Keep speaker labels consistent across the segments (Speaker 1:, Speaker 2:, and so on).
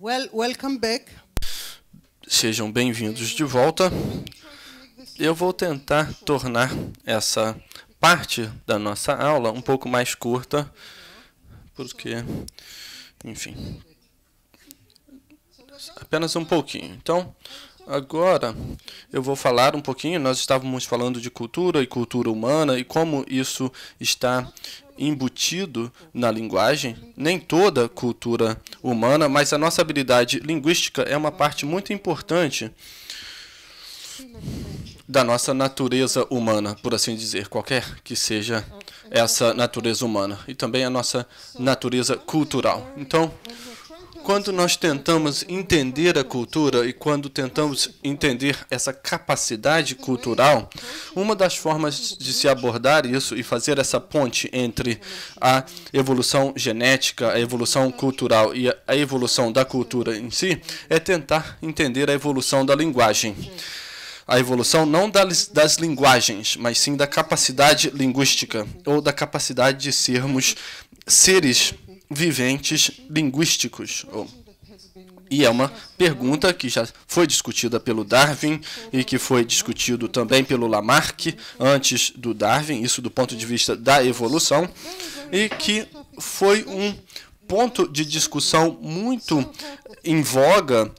Speaker 1: Well, welcome back. Sejam bem-vindos de volta. Eu vou tentar tornar essa parte da nossa aula um pouco mais curta, porque, enfim, apenas um pouquinho. Então, agora eu vou falar um pouquinho. Nós estávamos falando de cultura e cultura humana e como isso está embutido na linguagem, nem toda cultura humana, mas a nossa habilidade linguística é uma parte muito importante da nossa natureza humana, por assim dizer, qualquer que seja essa natureza humana, e também a nossa natureza cultural. Então, quando nós tentamos entender a cultura e quando tentamos entender essa capacidade cultural, uma das formas de se abordar isso e fazer essa ponte entre a evolução genética, a evolução cultural e a evolução da cultura em si é tentar entender a evolução da linguagem a evolução não das, das, linguagens, mas sim da capacidade linguística ou da capacidade de sermos seres viventes linguísticos. E é uma pergunta que já foi discutida pelo Darwin e que foi discutido também pelo Lamarck antes do Darwin, isso do ponto de vista da evolução, e que foi um ponto de discussão muito em voga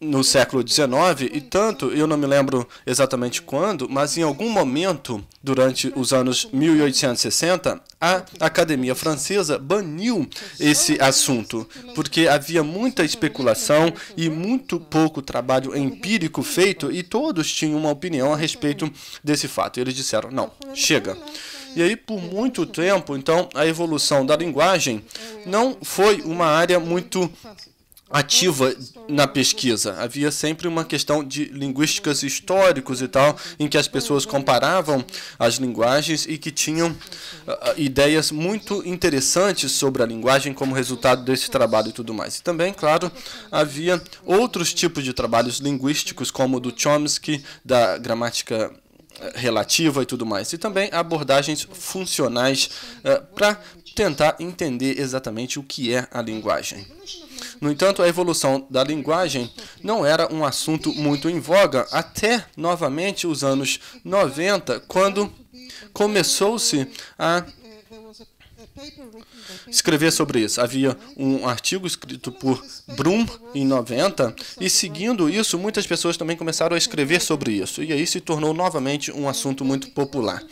Speaker 1: no século XIX, e tanto, eu não me lembro exatamente quando, mas em algum momento, durante os anos 1860, a Academia Francesa baniu esse assunto, porque havia muita especulação e muito pouco trabalho empírico feito, e todos tinham uma opinião a respeito desse fato. Eles disseram: não, chega. E aí, por muito tempo, então, a evolução da linguagem não foi uma área muito ativa na pesquisa. Havia sempre uma questão de linguísticas históricos e tal, em que as pessoas comparavam as linguagens e que tinham uh, ideias muito interessantes sobre a linguagem como resultado desse trabalho e tudo mais. E também, claro, havia outros tipos de trabalhos linguísticos, como o do Chomsky, da gramática eh, relativa e tudo mais. E também abordagens funcionais uh, eh, para tentar entender exatamente o que é a linguagem. No entanto, a evolução da linguagem não era um assunto muito em voga até novamente os anos 90, quando começou-se a escrever sobre isso. Havia um artigo escrito por Brum em 90 e seguindo isso, muitas pessoas também começaram a escrever sobre isso. E aí se tornou novamente um assunto muito popular.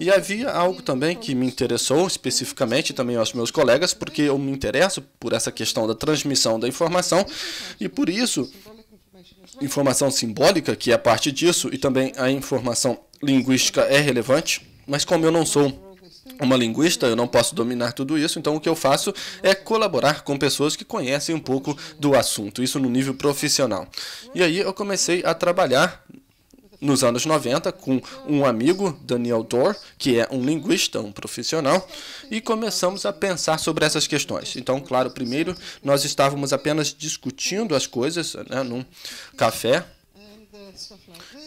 Speaker 1: E havia algo também que me interessou especificamente também aos meus colegas, porque eu me interesso por essa questão da transmissão da informação e por isso informação simbólica, que é parte disso, e também a informação linguística é relevante, mas como eu não sou uma linguista, eu não posso dominar tudo isso, então o que eu faço é colaborar com pessoas que conhecem um pouco do assunto, isso no nível profissional. E aí eu comecei a trabalhar nos anos 90 com um amigo, Daniel Dorr, que é um linguista, um profissional, e começamos a pensar sobre essas questões. Então, claro, primeiro nós estávamos apenas discutindo as coisas né, num café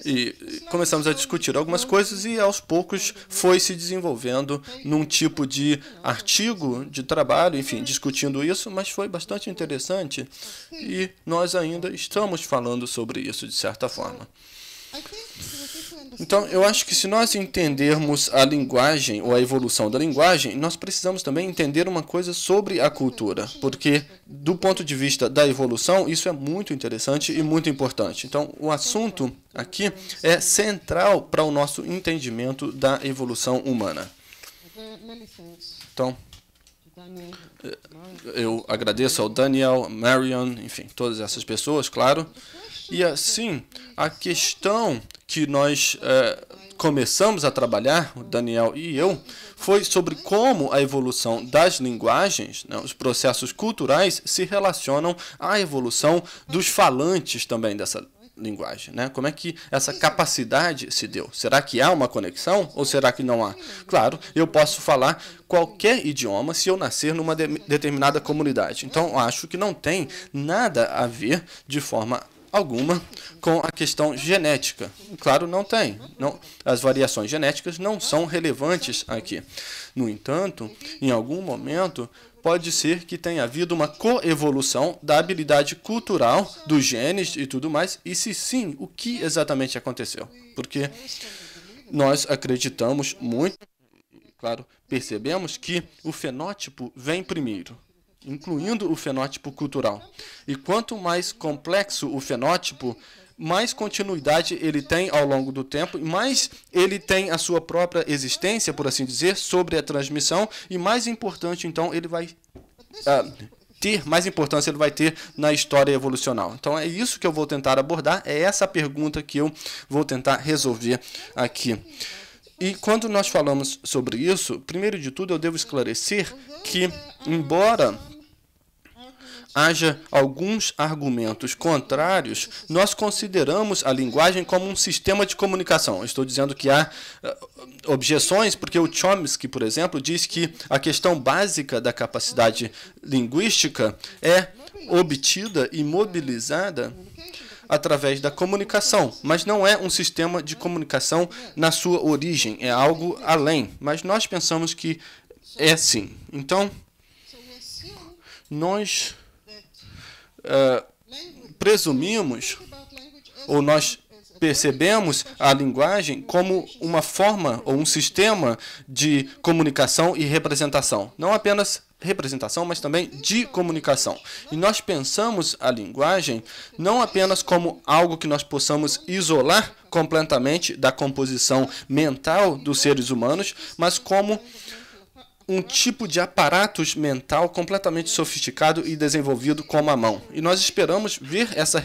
Speaker 1: e começamos a discutir algumas coisas e aos poucos foi se desenvolvendo num tipo de artigo de trabalho, enfim, discutindo isso, mas foi bastante interessante e nós ainda estamos falando sobre isso de certa forma. Então, eu acho que se nós entendermos a linguagem ou a evolução da linguagem, nós precisamos também entender uma coisa sobre a cultura, porque do ponto de vista da evolução, isso é muito interessante e muito importante. Então, o assunto aqui é central para o nosso entendimento da evolução humana. Então, eu agradeço ao Daniel, Marion, enfim, todas essas pessoas, claro. E assim, a questão que nós é, começamos a trabalhar, o Daniel e eu, foi sobre como a evolução das linguagens, né, os processos culturais, se relacionam à evolução dos falantes também dessa linguagem, né? Como é que essa capacidade se deu? Será que há uma conexão ou será que não há? Claro, eu posso falar qualquer idioma se eu nascer numa de determinada comunidade. Então, acho que não tem nada a ver de forma alguma com a questão genética. Claro, não tem. Não, as variações genéticas não são relevantes aqui. No entanto, em algum momento, pode ser que tenha havido uma coevolução da habilidade cultural dos genes e tudo mais. E se sim, o que exatamente aconteceu? Porque nós acreditamos muito, claro, percebemos que o fenótipo vem primeiro incluindo o fenótipo cultural. E quanto mais complexo o fenótipo, mais continuidade ele tem ao longo do tempo, mais ele tem a sua própria existência, por assim dizer, sobre a transmissão, e mais importante, então, ele vai uh, ter, mais importância ele vai ter na história evolucional. Então é isso que eu vou tentar abordar, é essa pergunta que eu vou tentar resolver aqui. E quando nós falamos sobre isso, primeiro de tudo eu devo esclarecer que, embora haja alguns argumentos contrários, nós consideramos a linguagem como um sistema de comunicação. Estou dizendo que há uh, objeções, porque o Chomsky, por exemplo, diz que a questão básica da capacidade linguística é obtida e mobilizada através da comunicação, mas não é um sistema de comunicação na sua origem, é algo além. Mas nós pensamos que é sim. Então, nós é, presumimos ou nós percebemos a linguagem como uma forma ou um sistema de comunicação e representação. Não apenas representação, mas também de comunicação. E nós pensamos a linguagem não apenas como algo que nós possamos isolar completamente da composição mental dos seres humanos, mas como um tipo de aparatos mental completamente sofisticado e desenvolvido como a mão. E nós esperamos ver essa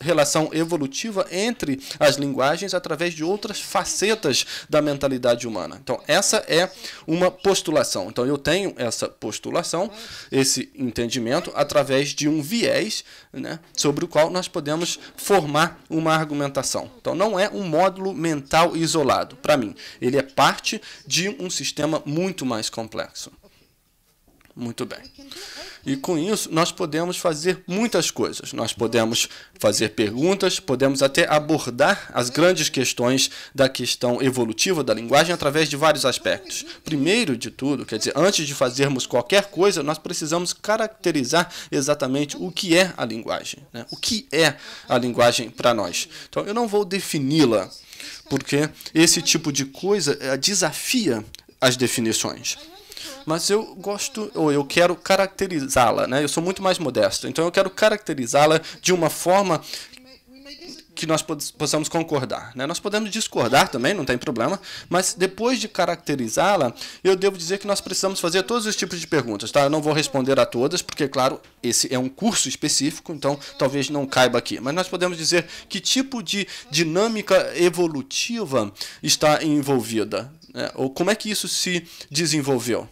Speaker 1: relação evolutiva entre as linguagens através de outras facetas da mentalidade humana. Então, essa é uma postulação. Então, eu tenho essa postulação, esse entendimento, através de um viés né, sobre o qual nós podemos formar uma argumentação. Então, não é um módulo mental isolado, para mim. Ele é parte de um sistema muito mais complexo. Muito bem. E com isso, nós podemos fazer muitas coisas. Nós podemos fazer perguntas, podemos até abordar as grandes questões da questão evolutiva da linguagem através de vários aspectos. Primeiro de tudo, quer dizer, antes de fazermos qualquer coisa, nós precisamos caracterizar exatamente o que é a linguagem. Né? O que é a linguagem para nós. Então, eu não vou defini-la, porque esse tipo de coisa eh, desafia as definições mas eu gosto, ou eu quero caracterizá-la, né? Eu sou muito mais modesto, então eu quero caracterizá-la de uma forma que nós possamos concordar. Né? Nós podemos discordar também, não tem problema, mas depois de caracterizá-la, eu devo dizer que nós precisamos fazer todos os tipos de perguntas. Tá? Eu não vou responder a todas, porque, claro, esse é um curso específico, então talvez não caiba aqui. Mas nós podemos dizer que tipo de dinâmica evolutiva está envolvida, né? ou como é que isso se desenvolveu.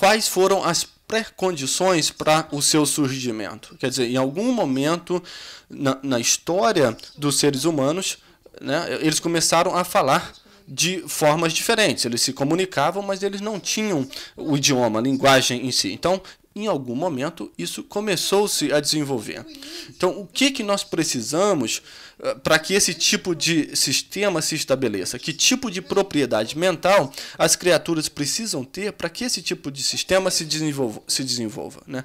Speaker 1: quais foram as pré-condições para o seu surgimento. Quer dizer, em algum momento na, na história dos seres humanos, né, eles começaram a falar de formas diferentes. Eles se comunicavam, mas eles não tinham o idioma, a linguagem em si. Então, em algum momento, isso começou-se a desenvolver. Então, o que, que nós precisamos eh, para que esse tipo de sistema se estabeleça? Que tipo de propriedade mental as criaturas precisam ter para que esse tipo de sistema se desenvolva? Se desenvolva né?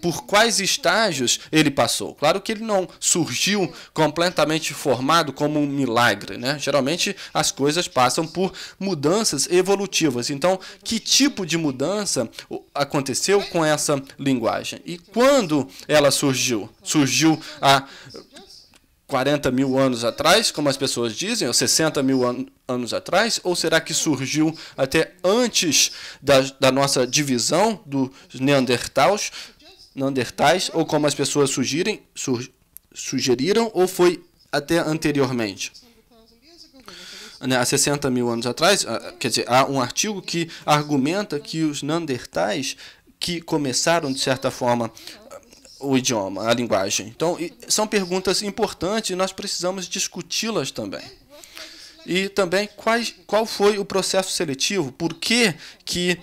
Speaker 1: Por quais estágios ele passou? Claro que ele não surgiu completamente formado como um milagre. Né? Geralmente as coisas passam por mudanças evolutivas. Então, que tipo de mudança aconteceu com essa linguagem? E quando ela surgiu? Surgiu a 40 mil anos atrás, como as pessoas dizem, ou 60 mil an anos atrás? Ou será que surgiu até antes da, da nossa divisão dos Neandertals, Neandertais, ou como as pessoas sugerem, su sugeriram, ou foi até anteriormente? Né, há 60 mil anos atrás, ah, ah, quer dizer, há um artigo que argumenta que os Neandertais que começaram, de certa forma, o idioma, a linguagem? Então, são perguntas importantes e nós precisamos discuti-las também. E também quais, qual foi o processo seletivo, por que, que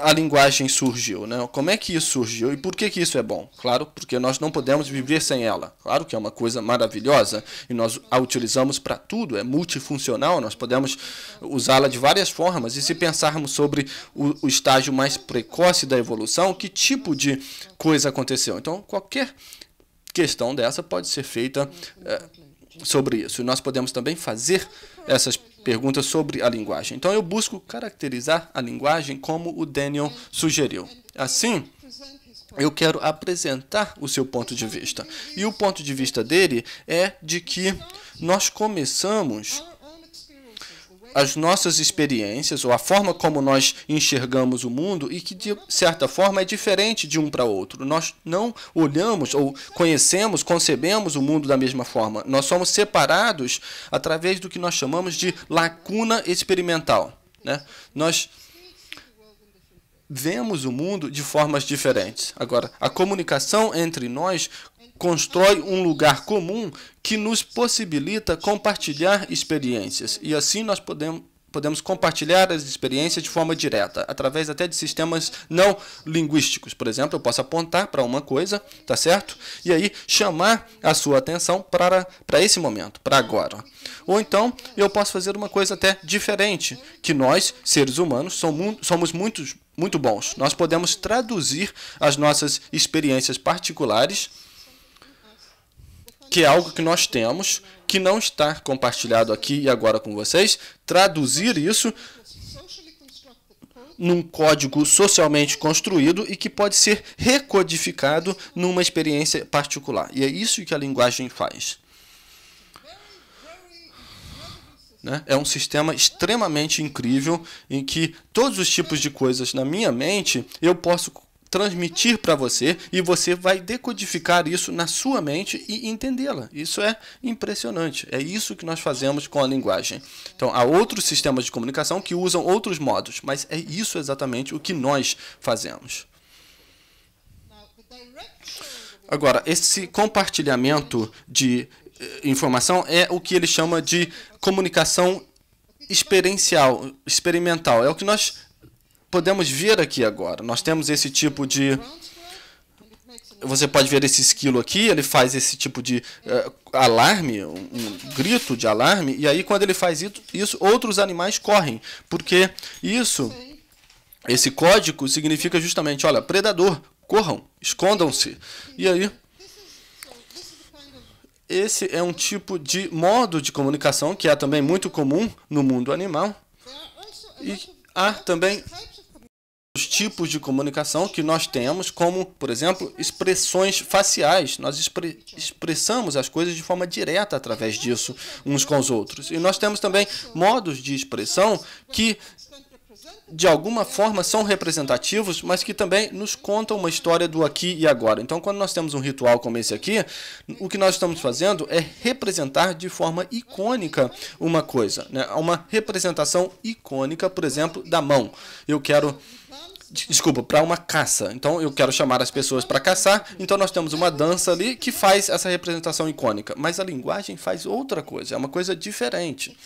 Speaker 1: a linguagem surgiu, né? como é que isso surgiu e por que, que isso é bom. Claro, porque nós não podemos viver sem ela. Claro que é uma coisa maravilhosa e nós a utilizamos para tudo, é multifuncional, nós podemos usá-la de várias formas. E se pensarmos sobre o, o estágio mais precoce da evolução, que tipo de coisa aconteceu? Então, qualquer questão dessa pode ser feita é, sobre isso. nós podemos também fazer essas perguntas sobre a linguagem. Então, eu busco caracterizar a linguagem como o Daniel sugeriu. Assim, eu quero apresentar o seu ponto de vista. E o ponto de vista dele é de que nós começamos as nossas experiências ou a forma como nós enxergamos o mundo e que de certa forma é diferente de um para outro. Nós não olhamos ou conhecemos, concebemos o mundo da mesma forma. Nós somos separados através do que nós chamamos de lacuna experimental. Né? Nós vemos o mundo de formas diferentes. Agora, a comunicação entre nós constrói um lugar comum que nos possibilita compartilhar experiências. E assim nós podemos, podemos compartilhar as experiências de forma direta, através até de sistemas não linguísticos. Por exemplo, eu posso apontar para uma coisa, tá certo? E aí chamar a sua atenção para, para esse momento, para agora. Ou então, eu posso fazer uma coisa até diferente, que nós, seres humanos, somos, muitos, muito bons. Nós podemos traduzir as nossas experiências particulares que é algo que nós temos, que não está compartilhado aqui e agora com vocês, traduzir isso num código socialmente construído e que pode ser recodificado numa experiência particular. E é isso que a linguagem faz. Né? É um sistema extremamente incrível em que todos os tipos de coisas na minha mente eu posso transmitir para você e você vai decodificar isso na sua mente e entendê-la. Isso é impressionante. É isso que nós fazemos com a linguagem. Então, há outros sistemas de comunicação que usam outros modos, mas é isso exatamente o que nós fazemos. Agora, esse compartilhamento de eh, informação é o que ele chama de comunicação experiencial, experimental. É o que nós podemos ver aqui agora. Nós temos esse tipo de você pode ver esse esquilo aqui, ele faz esse tipo de uh, alarme, um, um, grito de alarme, e aí quando ele faz isso, outros animais correm, porque isso, esse código significa justamente, olha, predador, corram, escondam-se. E aí, esse é um tipo de modo de comunicação que é também muito comum no mundo animal, e há também os tipos de comunicação que nós temos, como, por exemplo, expressões faciais. Nós expre expressamos as coisas de forma direta através disso uns com os outros. E nós temos também modos de expressão que de alguma forma são representativos, mas que também nos contam uma história do aqui e agora. Então, quando nós temos um ritual como esse aqui, o que nós estamos fazendo é representar de forma icônica uma coisa, né? Uma representação icônica, por exemplo, da mão. Eu quero desculpa, para uma caça. Então eu quero chamar as pessoas para caçar. Então nós temos uma dança ali que faz essa representação icônica, mas a linguagem faz outra coisa, é uma coisa diferente.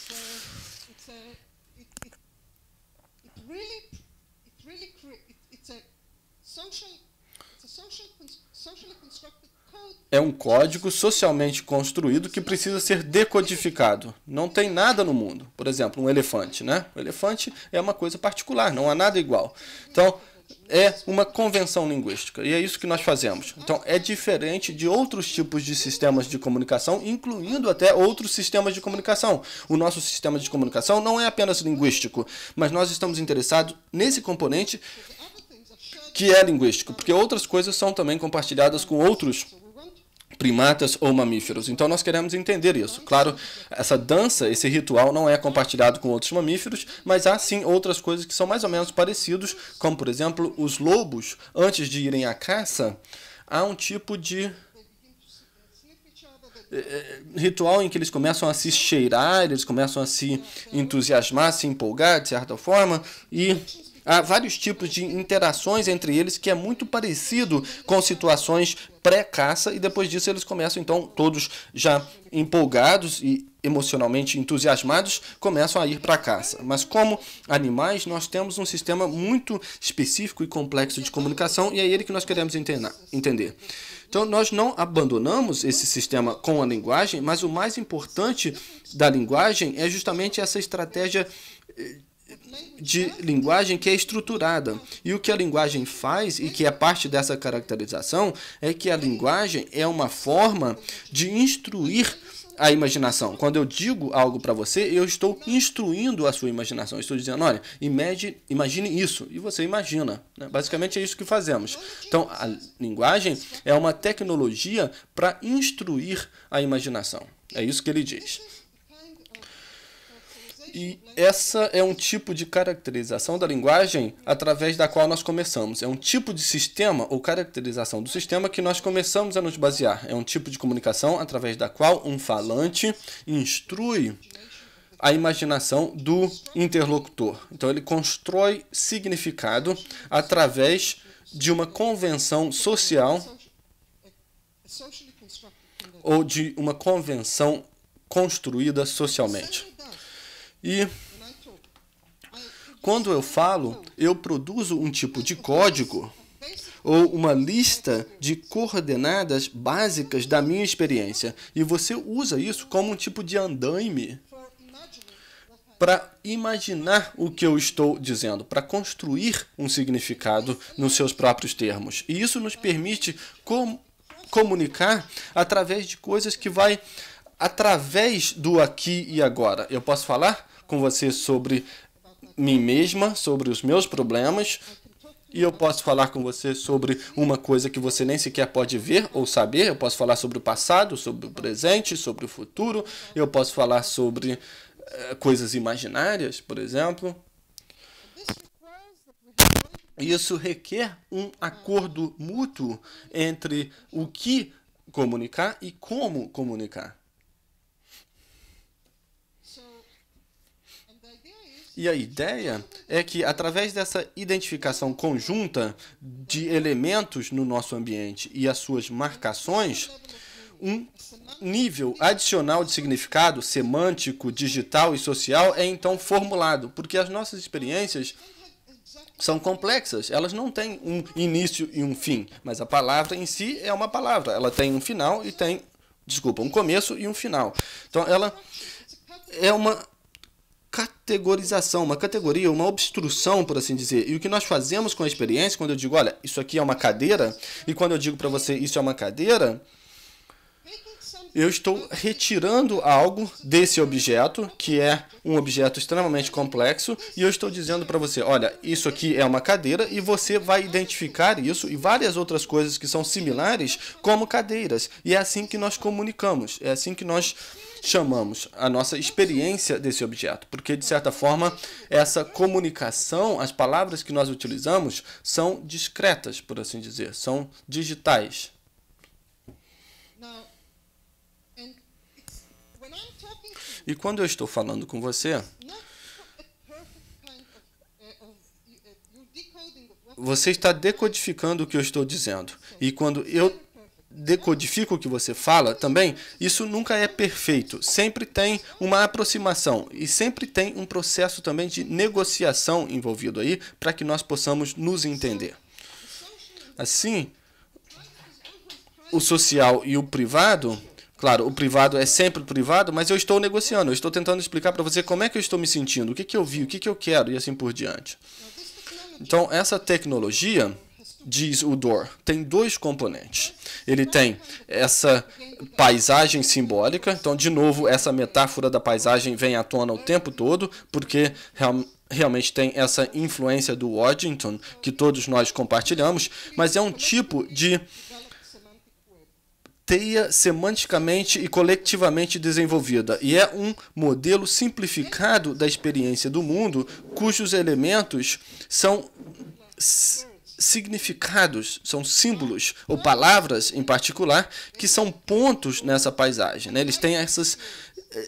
Speaker 1: é um código socialmente construído que precisa ser decodificado. Não tem nada no mundo. Por exemplo, um elefante, né? O elefante é uma coisa particular, não há nada igual. Então, é uma convenção linguística e é isso que nós fazemos. Então, é diferente de outros tipos de sistemas de comunicação, incluindo até outros sistemas de comunicação. O nosso sistema de comunicação não é apenas linguístico, mas nós estamos interessados nesse componente que é linguístico, porque outras coisas são também compartilhadas com outros primatas ou mamíferos. Então nós queremos entender isso. Claro, essa dança, esse ritual não é compartilhado com outros mamíferos, mas há sim outras coisas que são mais ou menos parecidos, como por exemplo, os lobos, antes de irem à caça, há um tipo de eh, eh, ritual em que eles começam a se cheirar, eles começam a se entusiasmar, se empolgar de certa forma e há vários tipos de interações entre eles que é muito parecido com situações pré-caça e depois disso eles começam então todos já empolgados e emocionalmente entusiasmados começam a ir para a caça. Mas como animais, nós temos um sistema muito específico e complexo de comunicação e é ele que nós queremos entender. Então, nós não abandonamos esse sistema com a linguagem, mas o mais importante da linguagem é justamente essa estratégia eh, de linguagem que é estruturada. E o que a linguagem faz, e que é parte dessa caracterização, é que a linguagem é uma forma de instruir a imaginação. Quando eu digo algo para você, eu estou instruindo a sua imaginação. Eu estou dizendo, olha, imagine, imagine isso. E você imagina. Né? Basicamente é isso que fazemos. Então, a linguagem é uma tecnologia para instruir a imaginação. É isso que ele diz. E essa é um tipo de caracterização da linguagem através da qual nós começamos. É um tipo de sistema ou caracterização do sistema que nós começamos a nos basear. É um tipo de comunicação através da qual um falante instrui a imaginação do interlocutor. Então ele constrói significado através de uma convenção social ou de uma convenção construída socialmente. E quando eu falo, eu produzo um tipo de código ou uma lista de coordenadas básicas da minha experiência. E você usa isso como um tipo de andaime para imaginar o que eu estou dizendo, para construir um significado nos seus próprios termos. E isso nos permite com comunicar através de coisas que vai através do aqui e agora. Eu posso falar com você sobre mim mesma, sobre os meus problemas, e eu posso falar com você sobre uma coisa que você nem sequer pode ver ou saber. Eu posso falar sobre o passado, sobre o presente, sobre o futuro. Eu posso falar sobre uh, coisas imaginárias, por exemplo. Isso requer um acordo mútuo entre o que comunicar e como comunicar. E a ideia é que, através dessa identificação conjunta de elementos no nosso ambiente e as suas marcações, um nível adicional de significado semântico, digital e social é então formulado, porque as nossas experiências são complexas, elas não têm um início e um fim, mas a palavra em si é uma palavra, ela tem um final e tem, desculpa, um começo e um final. Então ela é uma categorização, uma categoria, uma obstrução, por assim dizer. E o que nós fazemos com a experiência, quando eu digo, olha, isso aqui é uma cadeira, e quando eu digo para você, isso é uma cadeira, eu estou retirando algo desse objeto, que é um objeto extremamente complexo, e eu estou dizendo para você, olha, isso aqui é uma cadeira, e você vai identificar isso e várias outras coisas que são similares como cadeiras. E é assim que nós comunicamos, é assim que nós chamamos a nossa experiência desse objeto, porque de certa forma essa comunicação, as palavras que nós utilizamos são discretas, por assim dizer, são digitais. E quando eu estou falando com você, uh, uh, você está decodificando o que eu estou dizendo. E quando eu decodifica o que você fala também, isso nunca é perfeito. Sempre tem uma aproximação e sempre tem um processo também de negociação envolvido aí para que nós possamos nos entender. Assim, o social e o privado Claro, o privado é sempre privado, mas eu estou negociando, eu estou tentando explicar para você como é que eu estou me sentindo, o que, que eu vi, o que, que eu quero e assim por diante. Então, essa tecnologia diz o Dor, tem dois componentes. Ele tem essa paisagem simbólica, então, de novo, essa metáfora da paisagem vem à tona o tempo todo, porque real, realmente tem essa influência do Waddington, que todos nós compartilhamos, mas é um tipo de teia semanticamente e coletivamente desenvolvida, e é um modelo simplificado da experiência do mundo, cujos elementos são significados, são símbolos ou palavras em particular que são pontos nessa paisagem. Né? Eles têm essas,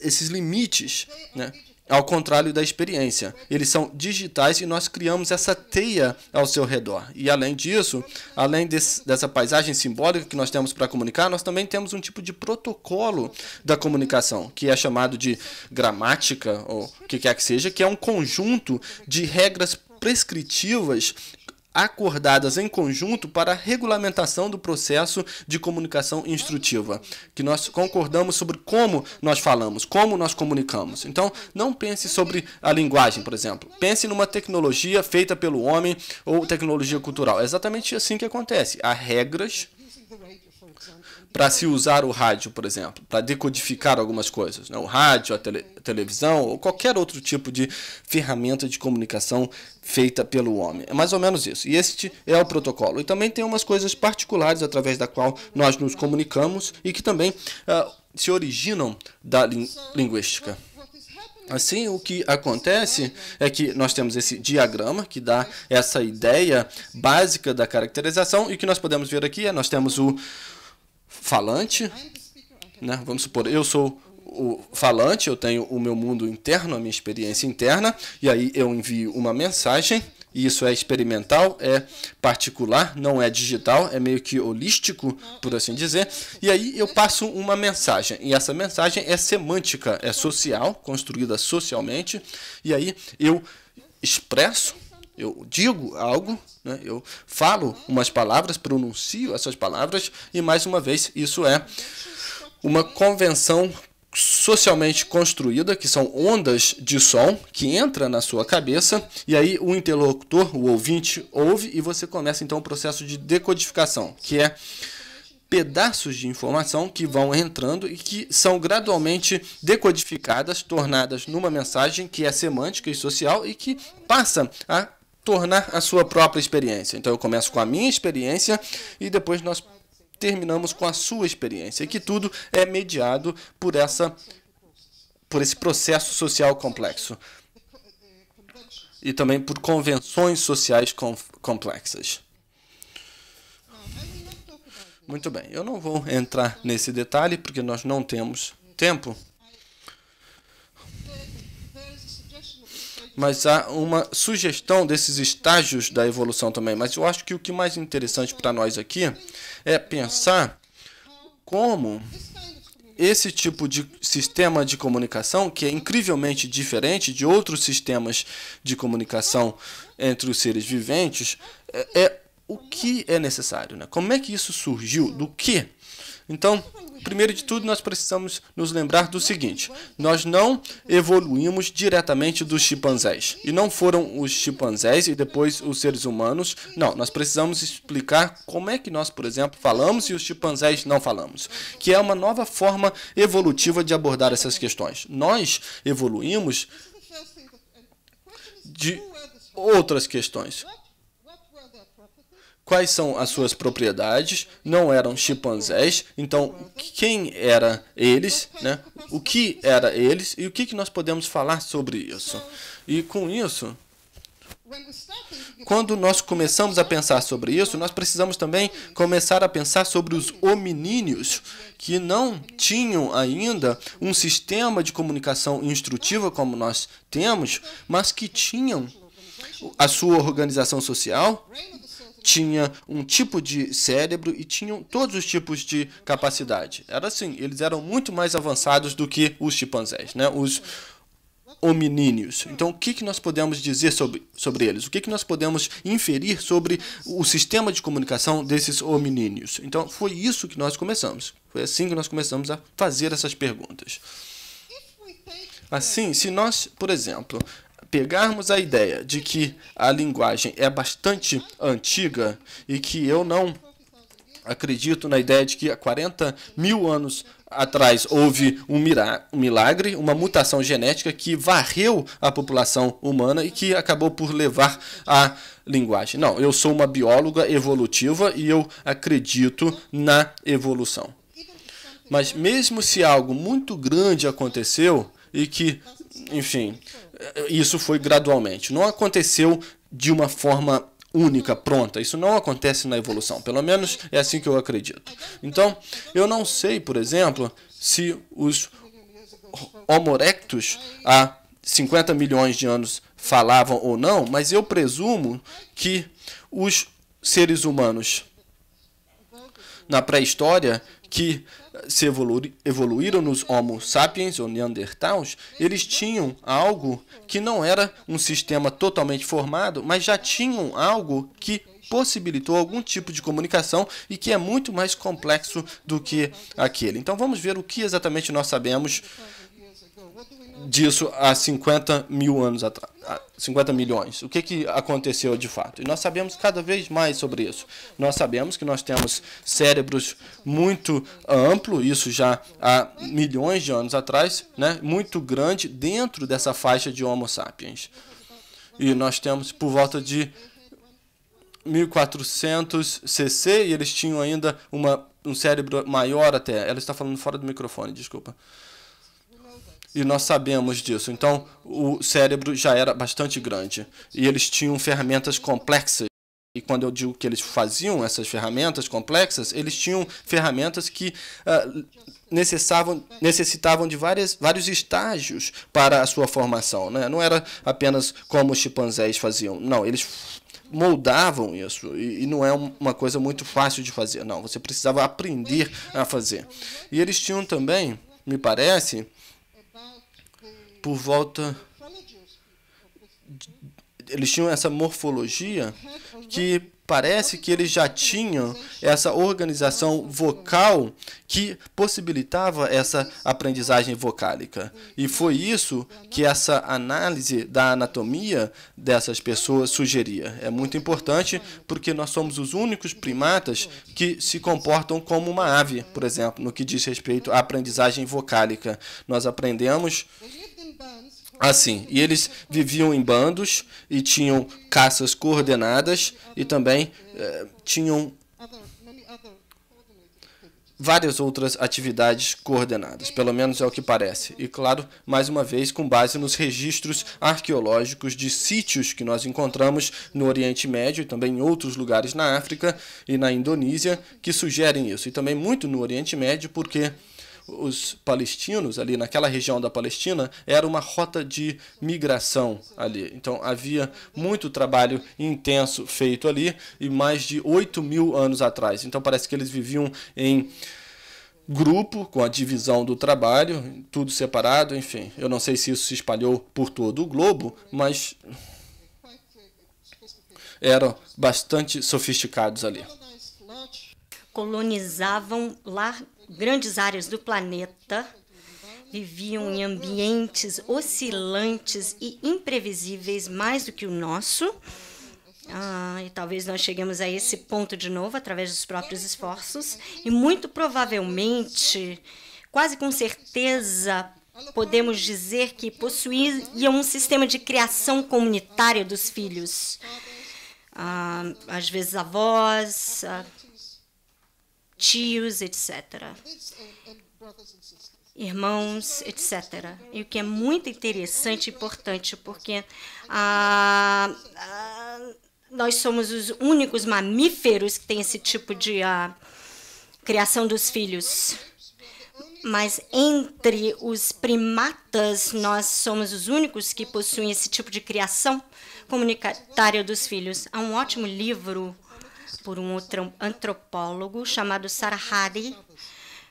Speaker 1: esses limites, né? ao contrário da experiência. Eles são digitais e nós criamos essa teia ao seu redor. E além disso, além desse, dessa paisagem simbólica que nós temos para comunicar, nós também temos um tipo de protocolo da comunicação, que é chamado de gramática, ou o que quer que seja, que é um conjunto de regras prescritivas acordadas em conjunto para a regulamentação do processo de comunicação instrutiva, que nós concordamos sobre como nós falamos, como nós comunicamos. Então, não pense sobre a linguagem, por exemplo. Pense numa tecnologia feita pelo homem ou tecnologia cultural. É exatamente assim que acontece. Há regras para se usar o rádio, por exemplo, para decodificar algumas coisas. Né? O rádio, a, tele, a, televisão ou qualquer outro tipo de ferramenta de comunicação feita pelo homem. É mais ou menos isso. E este é o protocolo. E também tem umas coisas particulares através da qual nós nos comunicamos e que também uh, se originam da linguística. Assim, o que acontece é que nós temos esse diagrama que dá essa ideia básica da caracterização e o que nós podemos ver aqui é nós temos o falante, né? vamos supor, eu sou o falante, eu tenho o meu mundo interno, a minha experiência interna, e aí eu envio uma mensagem, e isso é experimental, é particular, não é digital, é meio que holístico, por assim dizer, e aí eu passo uma mensagem, e essa mensagem é semântica, é social, construída socialmente, e aí eu expresso eu digo algo, né? eu falo umas palavras, pronuncio essas palavras, e mais uma vez, isso é uma convenção socialmente construída, que são ondas de som que entra na sua cabeça e aí o interlocutor, o ouvinte ouve e você começa então o processo de decodificação, que é pedaços de informação que vão entrando e que são gradualmente decodificadas, tornadas numa mensagem que é semântica e social e que passa a tornar a sua própria experiência. Então eu começo com a minha experiência e depois nós terminamos com a sua experiência, que tudo é mediado por essa por esse processo social complexo e também por convenções sociais complexas. Muito bem, eu não vou entrar nesse detalhe porque nós não temos tempo. mas há uma sugestão desses estágios da evolução também. Mas eu acho que o que mais interessante para nós aqui é pensar como esse tipo de sistema de comunicação, que é incrivelmente diferente de outros sistemas de comunicação entre os seres viventes, é, é o que é necessário. Né? Como é que isso surgiu? Do que? Então, primeiro de tudo, nós precisamos nos lembrar do seguinte: nós não evoluímos diretamente dos chimpanzés. E não foram os chimpanzés e depois os seres humanos. Não, nós precisamos explicar como é que nós, por exemplo, falamos e os chimpanzés não falamos. Que é uma nova forma evolutiva de abordar essas questões. Nós evoluímos de outras questões quais são as suas propriedades, não eram chimpanzés, então quem era eles, né? o que era eles e o que, que nós podemos falar sobre isso. E com isso, quando nós começamos a pensar sobre isso, nós precisamos também começar a pensar sobre os hominíneos, que não tinham ainda um sistema de comunicação instrutiva como nós temos, mas que tinham a sua organização social, tinha um tipo de cérebro e tinham todos os tipos de capacidade. Era assim, eles eram muito mais avançados do que os chimpanzés, né? Os hominíneos. Então, o que, que nós podemos dizer sobre, sobre eles? O que, que nós podemos inferir sobre o sistema de comunicação desses hominíneos? Então, foi isso que nós começamos. Foi assim que nós começamos a fazer essas perguntas. Assim, se nós, por exemplo, pegarmos a ideia de que a linguagem é bastante antiga e que eu não acredito na ideia de que há 40 mil anos atrás houve um, milagre, uma mutação genética que varreu a população humana e que acabou por levar a linguagem. Não, eu sou uma bióloga evolutiva e eu acredito na evolução. Mas mesmo se algo muito grande aconteceu e que enfim, isso foi gradualmente. Não aconteceu de uma forma única, pronta. Isso não acontece na evolução. Pelo menos é assim que eu acredito. Então, eu não sei, por exemplo, se os Homo erectus há 50 milhões de anos falavam ou não, mas eu presumo que os seres humanos na pré-história que se evoluir, evoluíram nos Homo sapiens ou Neandertals, eles tinham algo que não era um sistema totalmente formado, mas já tinham algo que possibilitou algum tipo de comunicação e que é muito mais complexo do que aquele. Então vamos ver o que exatamente nós sabemos disso há 50 mil anos atrás, 50 milhões. O que, que aconteceu de fato? E nós sabemos cada vez mais sobre isso. Nós sabemos que nós temos cérebros muito ah, amplo, isso já há milhões de anos atrás, né? muito grande dentro dessa faixa de Homo sapiens. E nós temos por volta de 1400 CC e eles tinham ainda uma, um cérebro maior até. Ela está falando fora do microfone, desculpa e nós sabemos disso. Então, o cérebro já era bastante grande e eles tinham ferramentas complexas. E quando eu digo que eles faziam essas ferramentas complexas, eles tinham ferramentas que uh, necessitavam, necessitavam de várias, vários estágios para a sua formação. Né? Não era apenas como os chimpanzés faziam. Não, eles moldavam isso e, não é uma coisa muito fácil de fazer, não. Você precisava aprender a fazer. E eles tinham também, me parece, por volta. Eles tinham essa morfologia que parece que eles já tinham essa organização vocal que possibilitava essa aprendizagem vocálica. E foi isso que essa análise da anatomia dessas pessoas sugeria. É muito importante porque nós somos os únicos primatas que se comportam como uma ave, por exemplo, no que diz respeito à aprendizagem vocálica. Nós aprendemos Assim, e eles viviam em bandos e tinham caças coordenadas e também eh, tinham várias outras atividades coordenadas, pelo menos é o que parece. E claro, mais uma vez com base nos registros arqueológicos de sítios que nós encontramos no Oriente Médio e também em outros lugares na África e na Indonésia que sugerem isso. E também muito no Oriente Médio, porque os palestinos ali naquela região da Palestina era uma rota de migração ali. Então havia muito trabalho intenso feito ali e mais de 8 mil anos atrás. Então parece que eles viviam em grupo, com a divisão do trabalho, tudo separado, enfim. Eu não sei se isso se espalhou por todo o globo, mas eram bastante sofisticados ali.
Speaker 2: Colonizavam lar grandes áreas do planeta viviam em ambientes oscilantes e imprevisíveis mais do que o nosso. Ah, e talvez nós cheguemos a esse ponto de novo através dos próprios esforços. E muito provavelmente, quase com certeza, podemos dizer que possuíam um sistema de criação comunitária dos filhos. Ah, às vezes avós, ah, tios, etc. Irmãos, etc. E o que é muito interessante e importante, porque ah, ah, nós somos os únicos mamíferos que têm esse tipo de ah, criação dos filhos mas entre os primatas nós somos os únicos que possuem esse tipo de criação comunitária dos filhos. Há um ótimo livro por um outro antropólogo chamado Sarah Hardy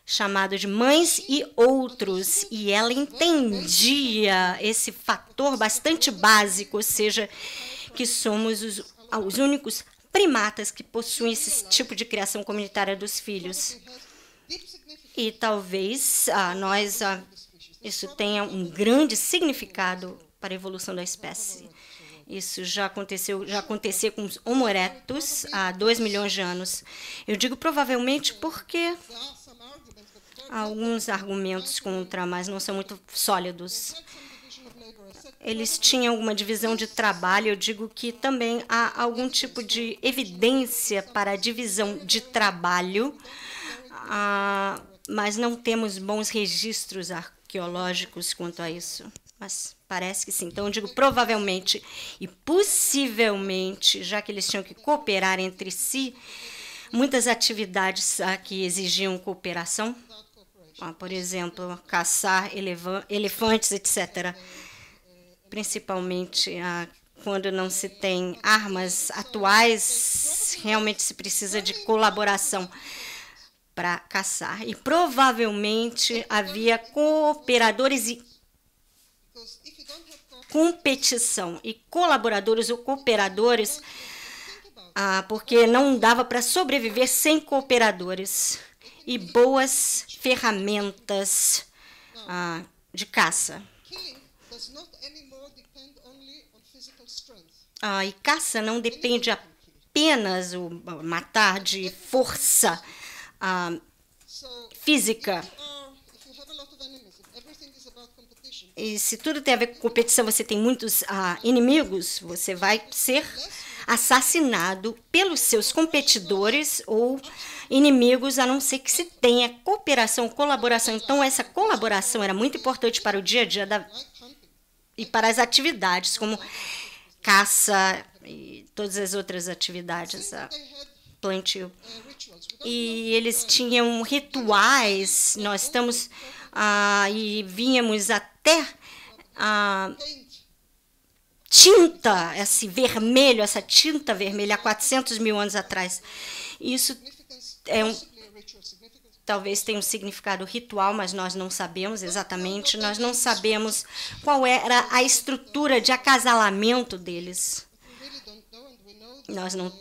Speaker 2: chamado de Mães e Outros, e ela entendia esse fator bastante básico, ou seja, que somos os, os únicos primatas que possuem esse tipo de criação comunitária dos filhos. E talvez ah, nós ah, isso tenha um grande significado para a evolução da espécie. Isso já aconteceu, já aconteceu com os Homo erectus há 2 milhões de anos. Eu digo provavelmente porque alguns argumentos contra, mas não são muito sólidos. Eles tinham alguma divisão de trabalho. Eu digo que também há algum tipo de evidência para a divisão de trabalho, ah, mas não temos bons registros arqueológicos quanto a isso mas parece que sim. Então, eu digo provavelmente e possivelmente, já que eles tinham que cooperar entre si, muitas atividades que exigiam cooperação, ah, por exemplo, caçar elefantes, etc. Principalmente ah, quando não se tem armas atuais, realmente se precisa de colaboração para caçar. E provavelmente havia cooperadores e competição e colaboradores ou cooperadores, ah, porque não dava para sobreviver sem cooperadores e boas ferramentas ah, de caça. Ah, e caça não depende apenas o matar de força ah, física. E se tudo tem a ver com competição, você tem muitos ah, inimigos, você vai ser assassinado pelos seus competidores ou inimigos, a não ser que se tenha cooperação, colaboração. Então, essa colaboração era muito importante para o dia a dia da, e para as atividades, como caça e todas as outras atividades, a plantio. E eles tinham rituais, nós estamos ah, e vínhamos até ah, tinta, esse vermelho, essa tinta vermelha, há 400 mil anos atrás. Isso é um, talvez tenha um significado ritual, mas nós não sabemos exatamente. Nós não sabemos qual era a estrutura de acasalamento deles. Nós não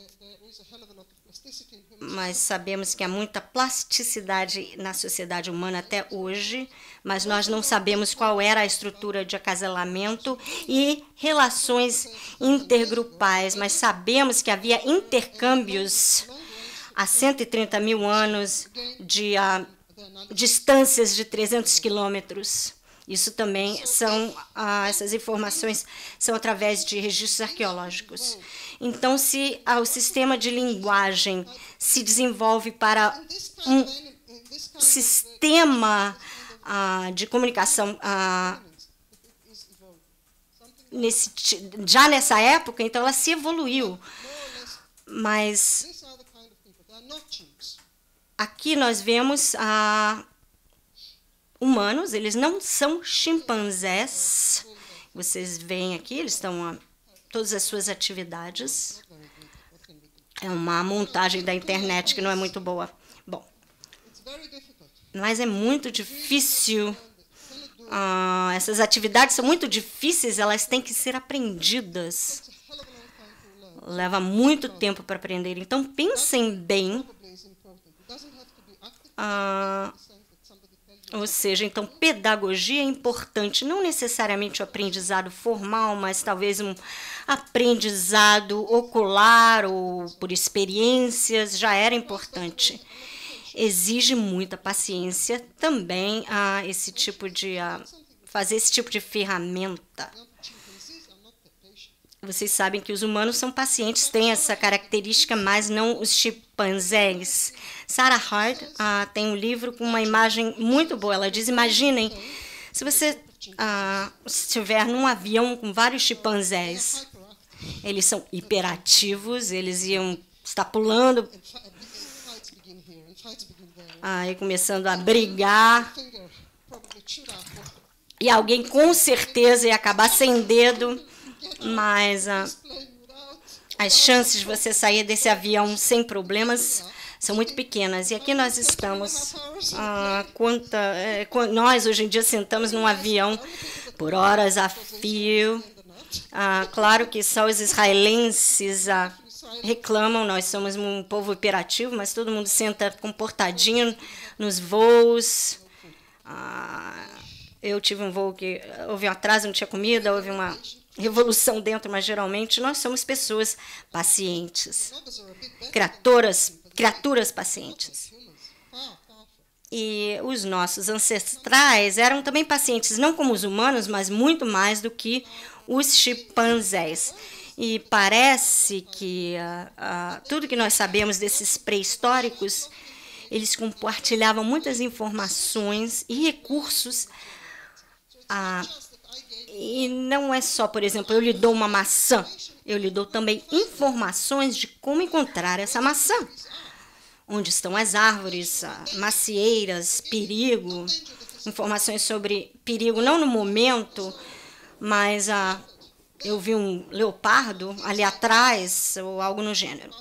Speaker 2: mas sabemos que há muita plasticidade na sociedade humana até hoje, mas nós não sabemos qual era a estrutura de acasalamento e relações intergrupais, mas sabemos que havia intercâmbios há 130 mil anos de uh, distâncias de 300 quilômetros. Isso também são, uh, essas informações são através de registros arqueológicos. Então, se o sistema de linguagem se desenvolve para um sistema ah, de comunicação ah, nesse, já nessa época, então ela se evoluiu. Mas aqui nós vemos ah, humanos, eles não são chimpanzés. Vocês veem aqui, eles estão todas as suas atividades. É uma montagem da internet que não é muito boa. Bom, mas é muito difícil. Ah, essas atividades são muito difíceis, elas têm que ser aprendidas. Leva muito tempo para aprender. Então, pensem bem. Ah, ou seja, então, pedagogia é importante, não necessariamente o aprendizado formal, mas talvez um aprendizado ocular ou por experiências já era importante. Exige muita paciência também a esse tipo de fazer esse tipo de ferramenta. Vocês sabem que os humanos são pacientes, têm essa característica, mas não os chimpanzés. Sarah Hard ah, tem um livro com uma imagem muito boa. Ela diz: Imaginem se você ah, estiver num avião com vários chimpanzés. Eles são hiperativos, eles iam estar pulando aí ah, começando a brigar. E alguém com certeza ia acabar sem dedo. Mas ah, as chances de você sair desse avião sem problemas são muito pequenas. E aqui nós estamos. Ah, quanta, é, nós, hoje em dia, sentamos num avião por horas a fio. Ah, claro que só os israelenses reclamam, nós somos um povo hiperativo, mas todo mundo senta comportadinho nos voos. eu tive um voo que houve um atraso, não tinha comida, houve uma revolução dentro, mas geralmente nós somos pessoas pacientes, criaturas, criaturas pacientes. Ah, ah, ah. E os nossos ancestrais eram também pacientes, não como os humanos, mas muito mais do que os chimpanzés. E parece que uh, uh, tudo que nós sabemos desses pré-históricos, eles compartilhavam muitas informações e recursos uh, e não é só, por exemplo, eu lhe dou uma maçã. Eu lhe dou também informações de como encontrar essa maçã. Onde estão as árvores, ah, macieiras, perigo. Informações sobre perigo, não no momento, mas ah, eu vi um leopardo ali atrás ou algo no gênero.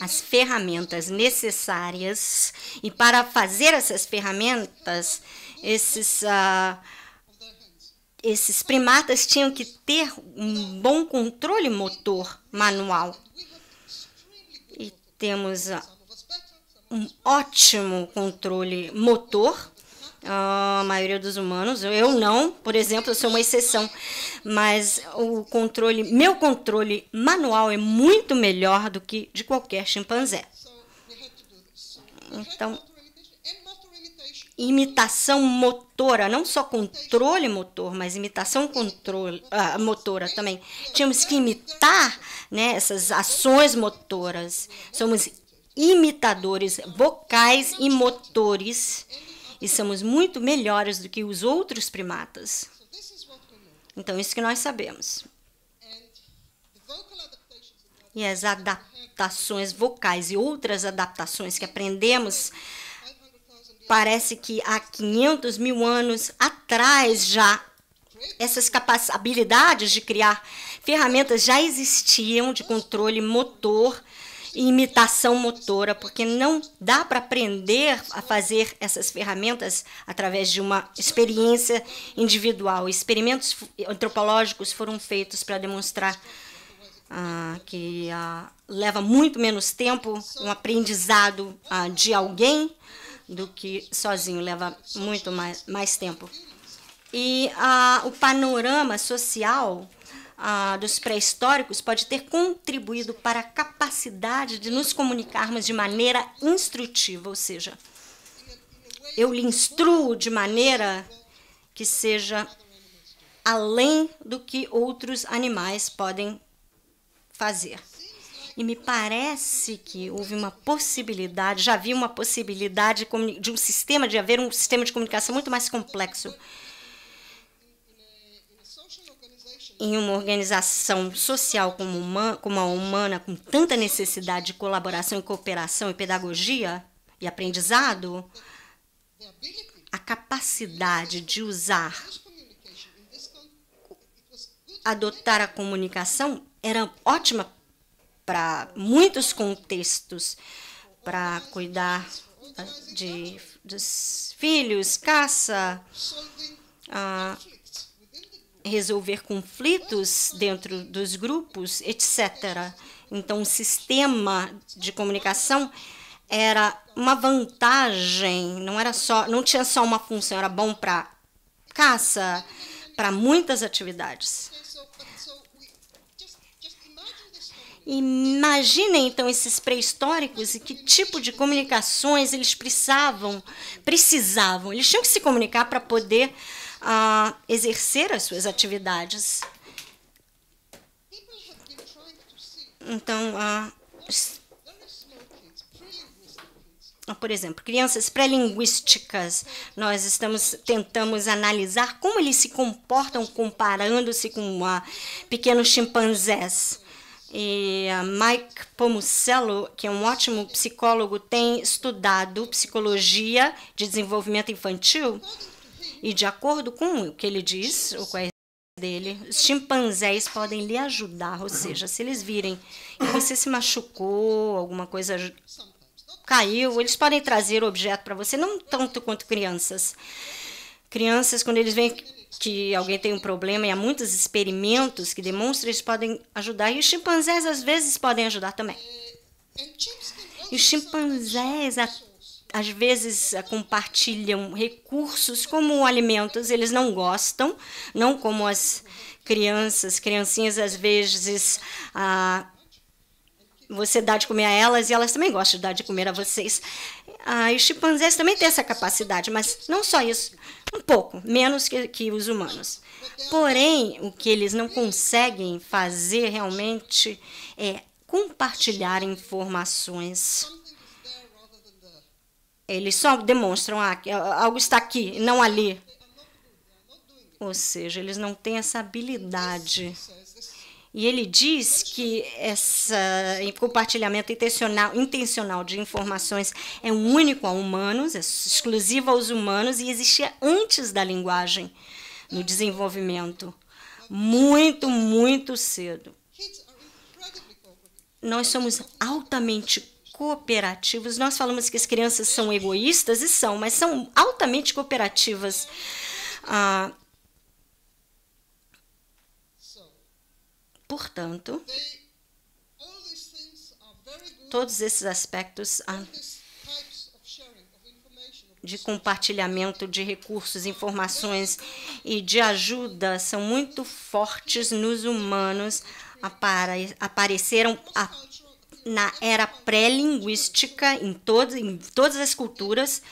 Speaker 2: as ferramentas necessárias e para fazer essas ferramentas, esses, uh, esses primatas tinham que ter um bom controle motor manual. E temos uh, um ótimo controle motor a maioria dos humanos. Eu não, por exemplo, eu sou uma exceção. Mas o controle, meu controle manual é muito melhor do que de qualquer chimpanzé. Então, imitação motora, não só controle motor, mas imitação controle, ah, motora também. Tínhamos que imitar né, essas ações motoras. Somos imitadores vocais e motores e somos muito melhores do que os outros primatas. Então, isso que nós sabemos. E as adaptações vocais e outras adaptações que aprendemos parece que há 500 mil anos atrás já essas habilidades de criar ferramentas já existiam de controle motor imitação motora, porque não dá para aprender a fazer essas ferramentas através de uma experiência individual. Experimentos antropológicos foram feitos para demonstrar ah, que ah, leva muito menos tempo um aprendizado ah, de alguém do que sozinho, leva muito mais, mais tempo. E o panorama social ah, dos pré-históricos pode ter contribuído para a capacidade de nos comunicarmos de maneira instrutiva, ou seja, eu lhe instruo de maneira que seja além do que outros animais podem fazer. E me parece que houve uma possibilidade, já havia uma possibilidade de um sistema, de haver um sistema de comunicação muito mais complexo em uma organização social como, uma, como a humana, com tanta necessidade de colaboração e cooperação e pedagogia e aprendizado, a capacidade de usar, adotar a comunicação era ótima para muitos contextos, para cuidar ah, de, dos filhos, caça, a, ah, resolver conflitos dentro dos grupos, etc. Então, o sistema de comunicação era uma vantagem, não era só, não tinha só uma função, era bom para caça, para muitas atividades. Imaginem então esses pré-históricos e que tipo de comunicações eles precisavam, precisavam. Eles tinham que se comunicar para poder a exercer as suas atividades. Então, a, ah, por exemplo, crianças pré-linguísticas, nós estamos tentamos analisar como eles se comportam comparando-se com ah, pequenos chimpanzés. E ah, Mike Pomucelo, que é um ótimo psicólogo, tem estudado psicologia de desenvolvimento infantil. E de acordo com o que ele diz, o quais dele, os chimpanzés podem lhe ajudar, ou seja, se eles virem que você se machucou, alguma coisa caiu, eles podem trazer o objeto para você, não tanto quanto crianças. Crianças, quando eles veem que alguém tem um problema e há muitos experimentos que demonstram, eles podem ajudar. E os chimpanzés, às vezes, podem ajudar também. E os chimpanzés, até às vezes eh, compartilham recursos como alimentos eles não gostam, não como as crianças, criancinhas às vezes ah, você dá de comer a elas e elas também gostam de dar de comer a vocês. Ah, os chimpanzés também têm essa capacidade, mas não só isso, um pouco, menos que, que os humanos. Porém, o que eles não conseguem fazer realmente é compartilhar informações eles só demonstram ah, ah, algo está aqui, não ali. Ou seja, eles não têm essa habilidade. E ele diz que esse compartilhamento intencional, intencional de informações é único a humanos, é exclusivo aos humanos e existia antes da linguagem no desenvolvimento. Muito, muito cedo. Nós somos altamente cooperativos. Nós falamos que as crianças são egoístas, e são, mas são altamente cooperativas. Ah, portanto, todos esses aspectos ah, de compartilhamento de recursos, informações e de ajuda são muito fortes nos humanos. apareceram a na era pré-linguística em, todo, em todas as culturas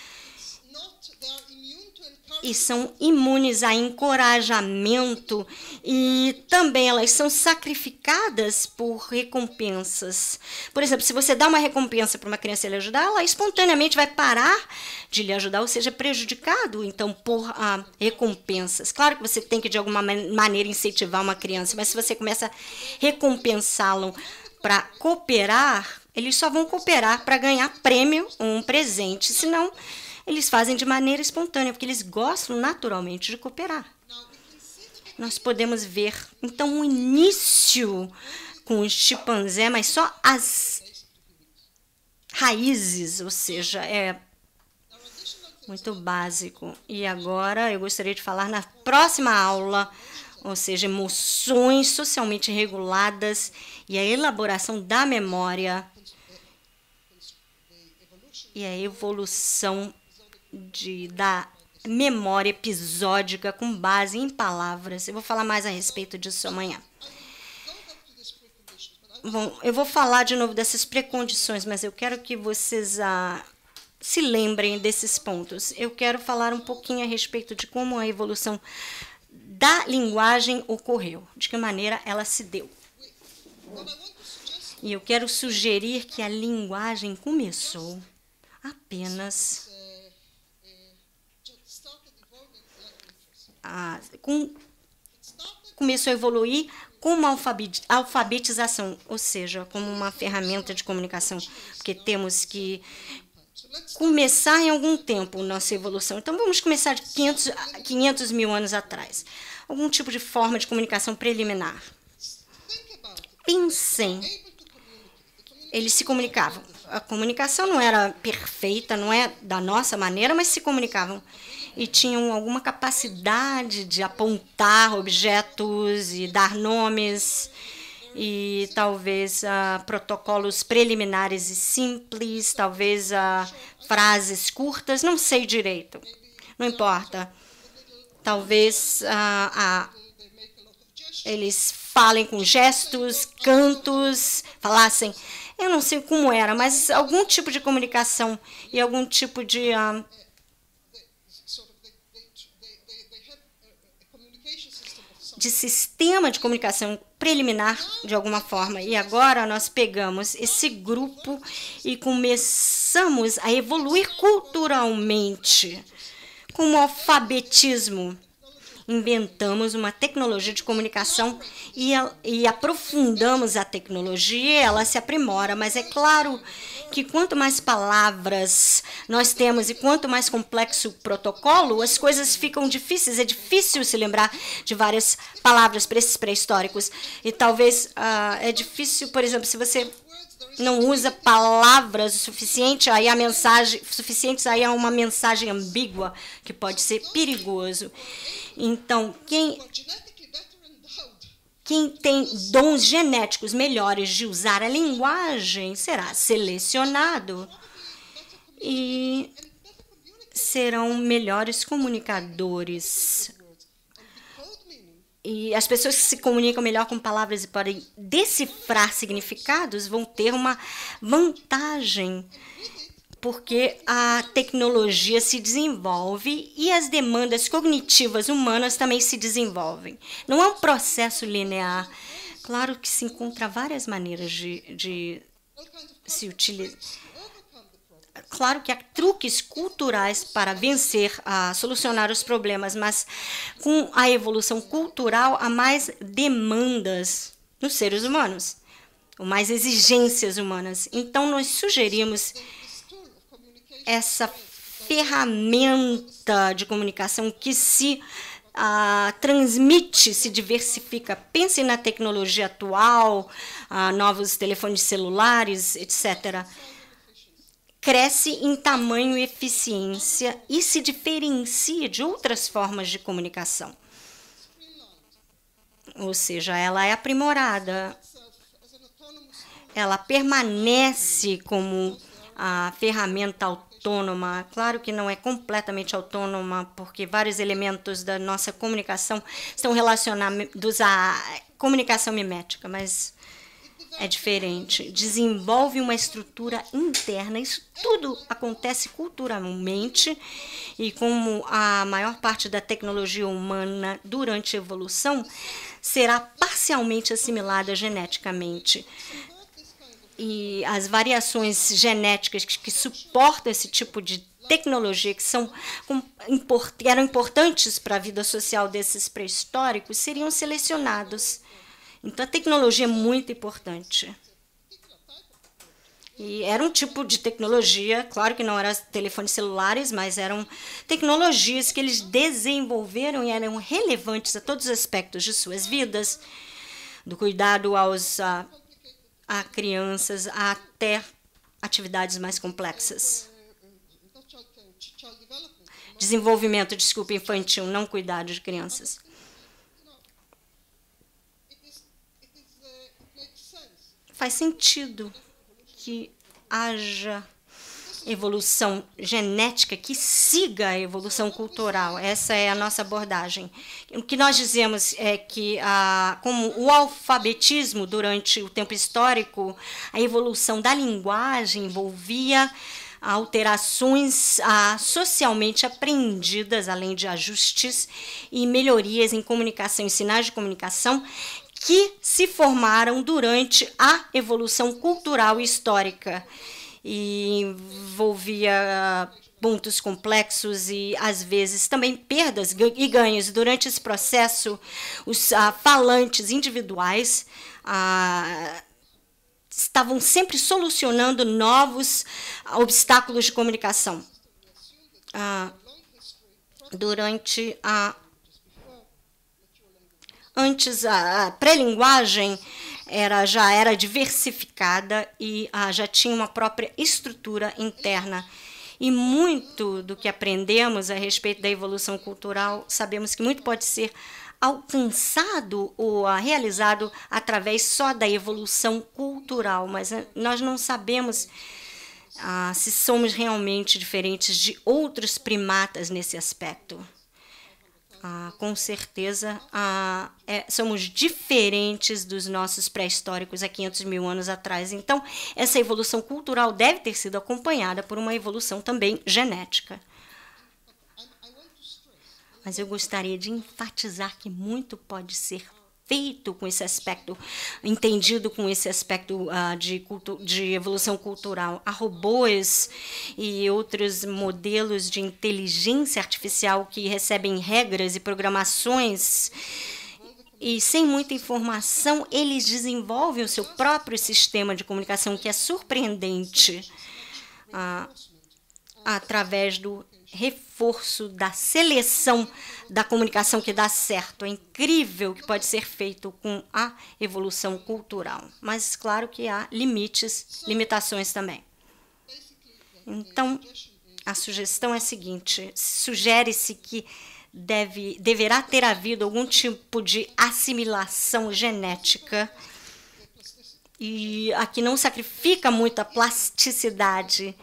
Speaker 2: e são imunes a encorajamento e também elas são sacrificadas por recompensas. Por exemplo, se você dá uma recompensa para uma criança lhe ajudar, ela espontaneamente vai parar de lhe ajudar, ou seja, prejudicado então por ah, recompensas. Claro que você tem que de alguma maneira incentivar uma criança, mas se você começa a recompensá-lo para cooperar, eles só vão cooperar para ganhar prêmio ou um presente, senão eles fazem de maneira espontânea, porque eles gostam naturalmente de cooperar. Nós podemos ver, então, o um início com o chimpanzé, mas só as raízes, ou seja, é muito básico. E agora eu gostaria de falar na próxima aula ou seja, emoções socialmente reguladas e a elaboração da memória e a evolução de, da memória episódica com base em palavras. Eu vou falar mais a respeito disso amanhã. Bom, eu vou falar de novo dessas precondições, mas eu quero que vocês ah, se lembrem desses pontos. Eu quero falar um pouquinho a respeito de como a evolução da linguagem ocorreu, de que maneira ela se deu. E eu quero sugerir que a linguagem começou apenas a, ah, com, começou a evoluir como alfabetização, ou seja, como uma ferramenta de comunicação, porque temos que começar em algum tempo nossa evolução. Então, vamos começar de 500, 500 mil anos atrás. Algum tipo de forma de comunicação preliminar. Pensem. Eles se comunicavam. A comunicação não era perfeita, não é da nossa maneira, mas se comunicavam. E tinham alguma capacidade de apontar objetos e dar nomes e talvez ah, protocolos preliminares e simples, talvez ah, frases curtas, não sei direito. Não importa. Talvez ah, eles falem com gestos, cantos, falassem. Eu não sei como era, mas algum tipo de comunicação e algum tipo de. Uh, de sistema de comunicação preliminar de alguma forma. E agora nós pegamos esse grupo e começamos a evoluir culturalmente com o alfabetismo inventamos uma tecnologia de comunicação e, e aprofundamos a tecnologia, ela se aprimora, mas é claro que quanto mais palavras nós temos e quanto mais complexo o protocolo, as coisas ficam difíceis, é difícil se lembrar de várias palavras para esses pré-históricos. E talvez uh, é difícil, por exemplo, se você não usa palavras o suficiente, aí a mensagem suficientes aí é uma mensagem ambígua que pode ser perigoso. Então, quem quem tem dons genéticos melhores de usar a linguagem será selecionado e serão melhores comunicadores e as pessoas que se comunicam melhor com palavras e podem decifrar significados vão ter uma vantagem, porque a tecnologia se desenvolve e as demandas cognitivas humanas também se desenvolvem. Não é um processo linear. Claro que se encontra várias maneiras de, de se utilizar Claro que há truques culturais para vencer, a solucionar os problemas, mas com a evolução cultural há mais demandas nos seres humanos, ou mais exigências humanas. Então, nós sugerimos essa ferramenta de comunicação que se ah, transmite, se diversifica. Pense na tecnologia atual, ah, novos telefones celulares, etc cresce em tamanho e eficiência e se diferencia de outras formas de comunicação. Ou seja, ela é aprimorada, ela permanece como a ferramenta autônoma. Claro que não é completamente autônoma, porque vários elementos da nossa comunicação estão relacionados à comunicação mimética, mas é diferente, desenvolve uma estrutura interna. Isso tudo acontece culturalmente e como a maior parte da tecnologia humana durante a evolução será parcialmente assimilada geneticamente. E as variações genéticas que suportam esse tipo de tecnologia que são, eram importantes para a vida social desses pré-históricos seriam selecionados então, a tecnologia é muito importante. E era um tipo de tecnologia, claro que não eram telefones celulares, mas eram tecnologias que eles desenvolveram e eram relevantes a todos os aspectos de suas vidas, do cuidado aos a, a crianças até atividades mais complexas. Desenvolvimento, desculpa, infantil, não cuidado de crianças. faz sentido que haja evolução genética que siga a evolução cultural. Essa é a nossa abordagem. O que nós dizemos é que, a, ah, como o alfabetismo durante o tempo histórico, a evolução da linguagem envolvia alterações ah, socialmente aprendidas, além de ajustes e melhorias em comunicação, em sinais de comunicação, que se formaram durante a evolução cultural e histórica e envolvia ah, pontos complexos e às vezes também perdas e ganhos durante esse processo os ah, falantes individuais ah, estavam sempre solucionando novos obstáculos de comunicação durante a Antes a pré-linguagem era, já era diversificada e ah, já tinha uma própria estrutura interna. E muito do que aprendemos a respeito da evolução cultural, sabemos que muito pode ser alcançado ou ah, realizado através só da evolução cultural, mas ah, nós não sabemos ah, se somos realmente diferentes de outros primatas nesse aspecto. Ah, com certeza, ah, é, somos diferentes dos nossos pré-históricos há 500 mil anos atrás. Então, essa evolução cultural deve ter sido acompanhada por uma evolução também genética. Mas eu gostaria de enfatizar que muito pode ser feito com esse aspecto, entendido com esse aspecto uh, de, de evolução cultural. Há robôs e outros modelos de inteligência artificial que recebem regras e programações e sem muita informação, eles desenvolvem o seu próprio sistema de comunicação, que é surpreendente, ah, através do reforço da seleção da comunicação que dá certo. É incrível que pode ser feito com a evolução cultural. Mas claro que há limites, limitações também. Então, a sugestão é a seguinte: sugere-se que deve, deverá ter havido algum tipo de assimilação genética e aqui não sacrifica muito a plasticidade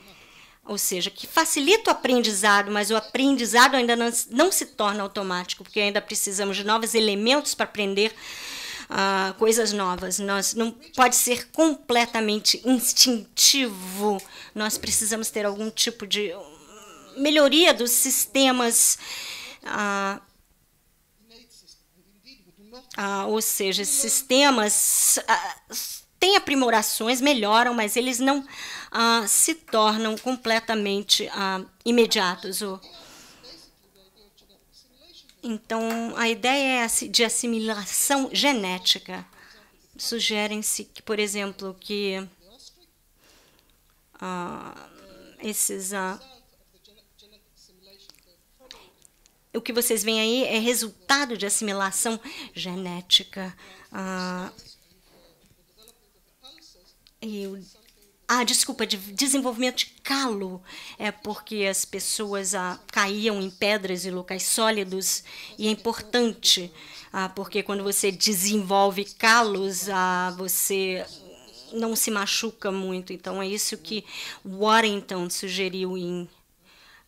Speaker 2: ou seja, que facilita o aprendizado, mas o aprendizado ainda não, não se torna automático, porque ainda precisamos de novos elementos para aprender uh, coisas novas. Nós não pode ser completamente instintivo. Nós precisamos ter algum tipo de melhoria dos sistemas. Uh, uh, ou seja, sistemas tem aprimorações, melhoram, mas eles não ah, se tornam completamente ah, imediatos. Então, a ideia é de assimilação genética. Sugerem-se que, por exemplo, que ah, esses ah, o que vocês veem aí é resultado de assimilação genética. Ah, eu, ah, desculpa, de desenvolvimento de calo, é porque as pessoas ah, caíam em pedras e locais sólidos, e é importante, ah, porque quando você desenvolve calos, ah, você não se machuca muito. Então, é isso que Warrington sugeriu em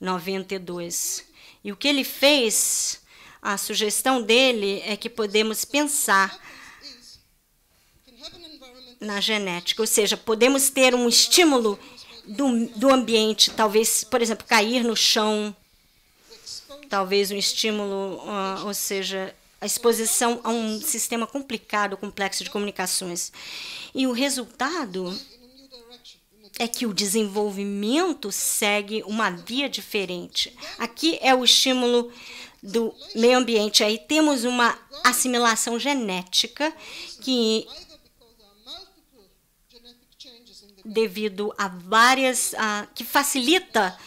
Speaker 2: 92. E o que ele fez, a sugestão dele é que podemos pensar na genética, ou seja, podemos ter um estímulo do, do ambiente, talvez, por exemplo, cair no chão, talvez um estímulo, uh, ou seja, a exposição a um sistema complicado, complexo de comunicações. E o resultado é que o desenvolvimento segue uma via diferente. Aqui é o estímulo do meio ambiente. Aí temos uma assimilação genética que devido a várias que facilita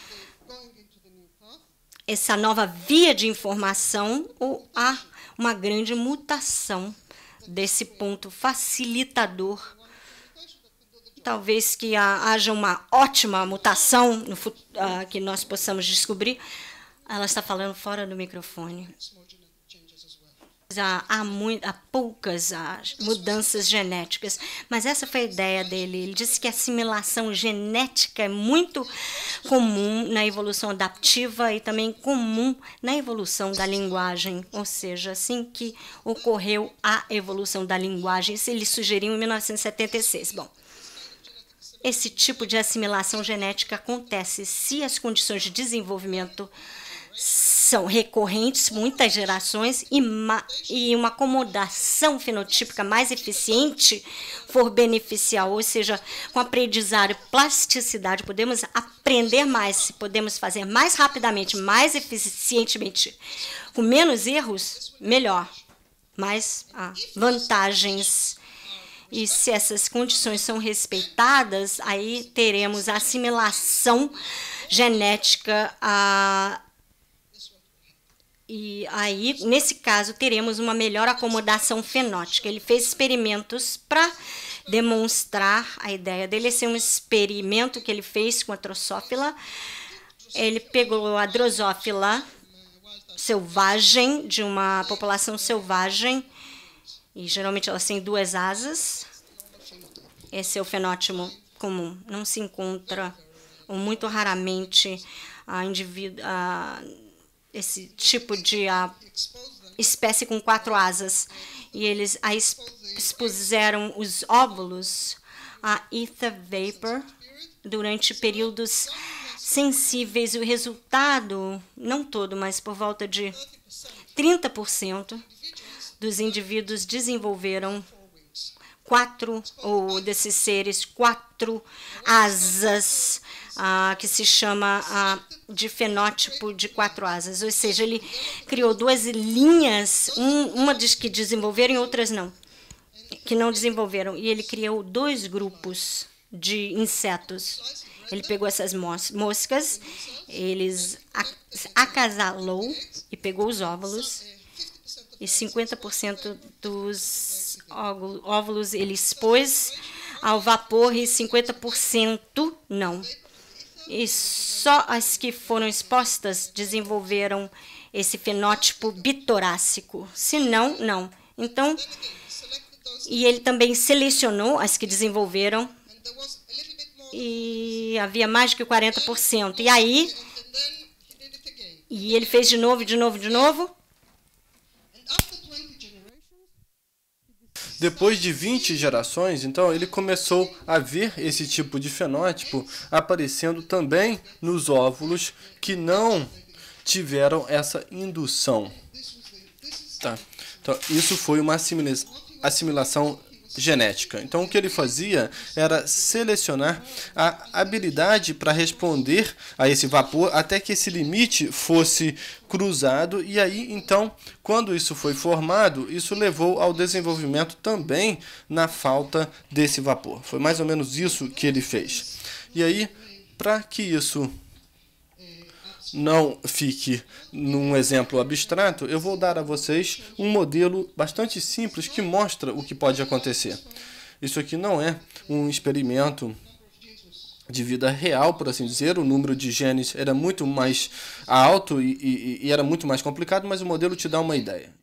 Speaker 2: essa nova via de informação ou há uma grande mutação desse ponto facilitador. Talvez que haja uma ótima mutação no, uh, que nós possamos descobrir. Ela está falando fora do microfone há, há, muito, há poucas há mudanças genéticas, mas essa foi a ideia dele. Ele disse que a assimilação genética é muito comum na evolução adaptiva e também comum na evolução da linguagem, ou seja, assim que ocorreu a evolução da linguagem, isso ele sugeriu em 1976. Bom, esse tipo de assimilação genética acontece se as condições de desenvolvimento são recorrentes, muitas gerações, e, e uma acomodação fenotípica mais eficiente for beneficial, ou seja, com aprendizado e plasticidade, podemos aprender mais, podemos fazer mais rapidamente, mais eficientemente, com menos erros, melhor, mais ah, vantagens. E se essas condições são respeitadas, aí teremos assimilação genética. Ah, e aí, nesse caso, teremos uma melhor acomodação fenótica. Ele fez experimentos para demonstrar a ideia dele. Esse é um experimento que ele fez com a Drosófila Ele pegou a Drosófila selvagem, de uma população selvagem, e geralmente elas têm duas asas. Esse é o fenótipo comum. Não se encontra, ou muito raramente, a, indivíduo, a esse tipo de ah, espécie com quatro asas. E eles a expuseram os óvulos a ether vapor durante períodos sensíveis. O resultado, não todo, mas por volta de 30% dos indivíduos desenvolveram quatro, ou desses seres, quatro asas, ah, que se chama ah, de fenótipo de quatro asas. Ou seja, ele criou duas linhas, um, uma diz que desenvolveram e outras não, que não desenvolveram. E ele criou dois grupos de insetos. Ele pegou essas moscas, eles acasalou e pegou os óvulos e 50% dos óvulos ele expôs ao vapor e 50% não. E só as que foram expostas desenvolveram esse fenótipo bitorácico. Se não, não. Então, e ele também selecionou as que desenvolveram e havia mais que 40%. E aí, e ele fez de novo, de novo, de novo.
Speaker 1: Depois de 20 gerações, então, ele começou a ver esse tipo de fenótipo aparecendo também nos óvulos que não tiveram essa indução. Tá. Então, isso foi uma assimilação genética. Então, o que ele fazia era selecionar a habilidade para responder a esse vapor até que esse limite fosse cruzado, e aí então, quando isso foi formado, isso levou ao desenvolvimento também na falta desse vapor. Foi mais ou menos isso que ele fez. E aí, para que isso não fique num exemplo abstrato, eu vou dar a vocês um modelo bastante simples que mostra o que pode acontecer. Isso aqui não é um experimento de vida real, por assim dizer. O número de genes era muito mais alto e, e, e era muito mais complicado, mas o modelo te dá uma
Speaker 2: ideia.